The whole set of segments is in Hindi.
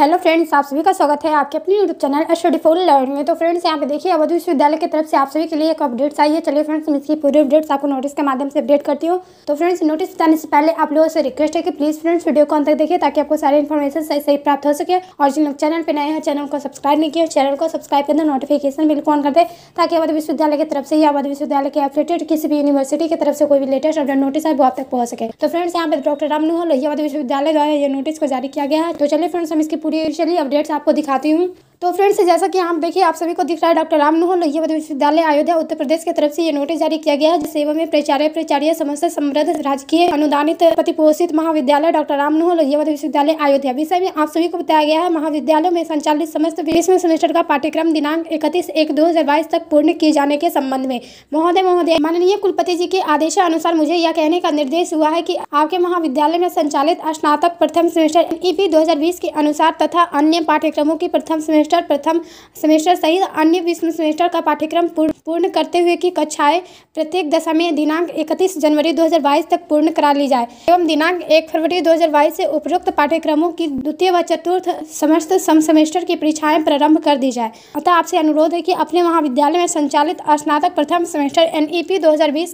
हेलो फ्रेंड्स आप सभी का स्वागत है आपके अपने YouTube channel Ashvi full learn में तो फ्रेंड्स यहाँ पे देखिए अवधि विश्वविद्यालय की तरफ से आप सभी के लिए एक अपडेट्स आई है चलिए फ्रेंड्स मैं इसकी पूरी अपडेट्स आपको नोटिस के माध्यम से अपडेट करती हूँ तो फ्रेंड्स नोटिस बताने से पहले आप लोगों से रिक्वेस्ट है कि प्लीज़ फ्रेंड्स वीडियो को अंत तक देखिए ताकि आपको सारी इन्फॉर्मेशन सही सही प्राप्त हो सके और जिन लोग चैनल पर नए हैं चैनल को सब्सक्राइब नहीं किया चैनल को सब्सक्राइब कर नोटिफिकेशन बिल ऑन कर दे ताकि अवध विश्वविद्यालय की तरफ से या अवध विश्वविद्यालय के अपडेटेड किसी भी यूनिवर्सिटी की तरफ से कोई भी लेटेस्ट अपडेट नोटिस है वो आप तक पहुँच सके तो फ्रेंड्स यहाँ पर डॉक्टर रामनूहल लोहिया विश्वविद्यालय द्वारा यह नोटिस को जारी किया गया है तो चलिए फ्रेंड्स हम इसकी पूरी यूजली अपडेट्स आपको दिखाती हूँ तो फ्रेंड्स जैसा कि आप देखिए आप सभी को दिख रहा है डॉक्टर राममोहन लोहिया विश्वविद्यालय अयोध्या उत्तर प्रदेश की तरफ से ये नोटिस जारी किया गया है जिस सेवा में प्राचार्य प्राचार्य समस्त समृद्ध राजकीय अनुदानित प्रतिपोषित महाविद्यालय डॉक्टर राममोहन लोहिया विश्वविद्यालय अयोध्या विषय में आप सभी को बताया गया है महाविद्यालय में संचालित समस्त बीसवें सेमेस्टर का पाठ्यक्रम दिनांक इकतीस एक दो तक पूर्ण किए जाने के संबंध में महोदय महोदय माननीय कुलपति जी के आदेश अनुसार मुझे यह कहने का निर्देश हुआ है की आपके महाविद्यालय में संचालित स्नातक प्रथम सेमेस्टर ई पी के अनुसार तथा अन्य पाठ्यक्रमों की प्रथम सेमेस्टर सेमेस्टर प्रथम सेमेस्टर सहित अन्य विश्व सेमेस्टर का पाठ्यक्रम पूर्ण करते हुए की कक्षाएं प्रत्येक दशा में दिनांक 31 जनवरी 2022 तक पूर्ण करा ली जाए एवं दिनांक 1 फरवरी 2022 से उपरोक्त पाठ्यक्रमों की द्वितीय व चतुर्थ समस्त सम सेमेस्टर की परीक्षाएं प्रारंभ कर दी जाए अतः आपसे अनुरोध है कि अपने महाविद्यालय में संचालित स्नातक प्रथम सेमेस्टर एन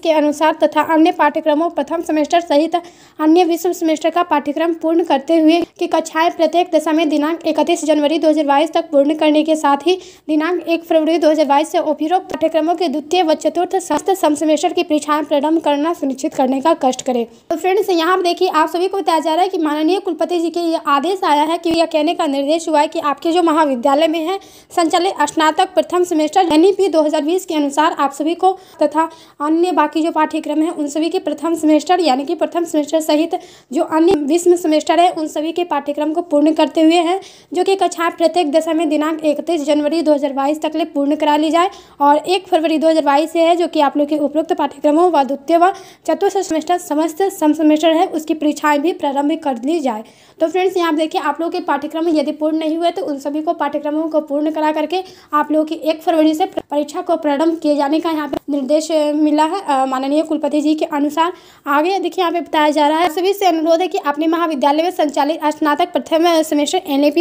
के अनुसार तथा अन्य पाठ्यक्रमों प्रथम सेमेस्टर सहित अन्य विश्व सेमेस्टर का पाठ्यक्रम पूर्ण करते हुए की कक्षाएं प्रत्येक दशा में दिनांक इकतीस जनवरी दो तक पूर्ण पूर्ण करने के साथ ही दिनांक एक फरवरी 2022 से उपरोक्त पाठ्यक्रमों के द्वितीय व चतुर्थ शास्त्र सम सेमेस्टर की परीक्षाएं प्रारंभ करना सुनिश्चित करने का कष्ट करें तो फ्रेंड्स यहाँ देखिए आप सभी को बताया जा रहा है की माननीय कुलपति जी के ये आदेश आया है की यह कहने का निर्देश हुआ है की आपके जो महाविद्यालय में है संचालित स्नातक प्रथम सेमेस्टर यानी एन दो के अनुसार आप सभी को तथा अन्य बाकी जो पाठ्यक्रम है उन सभी के प्रथम सेमेस्टर यानी कि प्रथम सेमेस्टर सहित जो अन्य विश्व सेमेस्टर है उन सभी के पाठ्यक्रम को पूर्ण करते हुए हैं जो कि कक्षाएं प्रत्येक दशा में दिनांक इकतीस जनवरी 2022 तक ले पूर्ण करा ली जाए और एक फरवरी 2022 से है जो कि आप लोग के उपरोक्त पाठ्यक्रमों व द्वितीय व चतुर्थ सेमेस्टर समस्त सम सेमेस्टर है उसकी परीक्षाएं भी प्रारंभ कर ली जाए तो फ्रेंड्स यहाँ देखिए आप लोग के पाठ्यक्रम यदि पूर्ण नहीं हुए तो उन सभी को पाठ्यक्रमों को पूर्ण करा करके आप लोगों की एक फरवरी से परीक्षा को प्रारंभ किए जाने का यहाँ पर निर्देश मिला है माननीय कुलपति जी के अनुसार आगे देखिए यहाँ पे बताया जा रहा है सभी से अनुरोध है कि अपने महाविद्यालय में संचालित स्नातक प्रथम सेमेस्टर एन ए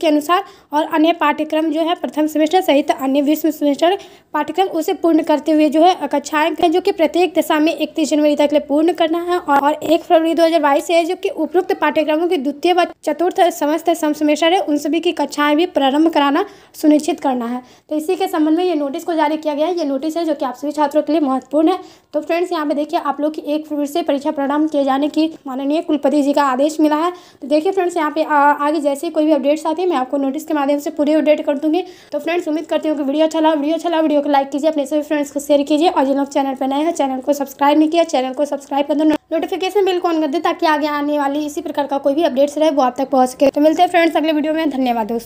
के अनुसार और अन्य अन्य पाठ्यक्रम जो है प्रथम सेमेस्टर सहित अन्य विश्व सेमेस्टर पाठ्यक्रम उसे पूर्ण करते हुए जो है कक्षाएं जो कि प्रत्येक दशा में इकतीस जनवरी तक पूर्ण करना है और एक फरवरी दो से है जो कि उपरोक्त पाठ्यक्रमों के द्वितीय व चतुर्थ समस्त सम सेमेस्टर है उन सभी की कक्षाएं भी प्रारंभ कराना सुनिश्चित करना है तो इसी के संबंध में ये नोटिस को जारी किया गया है ये नोटिस है जो कि आप सभी छात्रों के लिए महत्वपूर्ण है तो फ्रेंड्स यहाँ पे देखिए आप लोग की एक फरवरी से परीक्षा प्रारंभ किए जाने की माननीय कुलपति जी का आदेश मिला है तो देखिए फ्रेंड्स यहाँ पे आगे जैसे कोई भी अपडेट्स आते हैं मैं आपको नोटिस के माध्यम से पूरी अपडेट कर दूंगी तो फ्रेंड्स उम्मीद करती हूँ कि वीडियो अच्छा लगा वीडियो अच्छा लगा वीडियो को लाइक कीजिए अपने सभी फ्रेंड्स को शेयर कीजिए और जिन लोग चैनल पर नए हैं चैनल को सब्सक्राइब नहीं किया चैनल को सब्सक्राइब कर दो नोटिफिकेशन बिल को ऑन कर दे ताकि आगे आने वाली इसी प्रकार का कोई भी अपडेट्स रहे वो आप तक पहुँच सके तो मिलते हैं फ्रेंड्स अगले वीडियो में धन्यवाद दोस्तों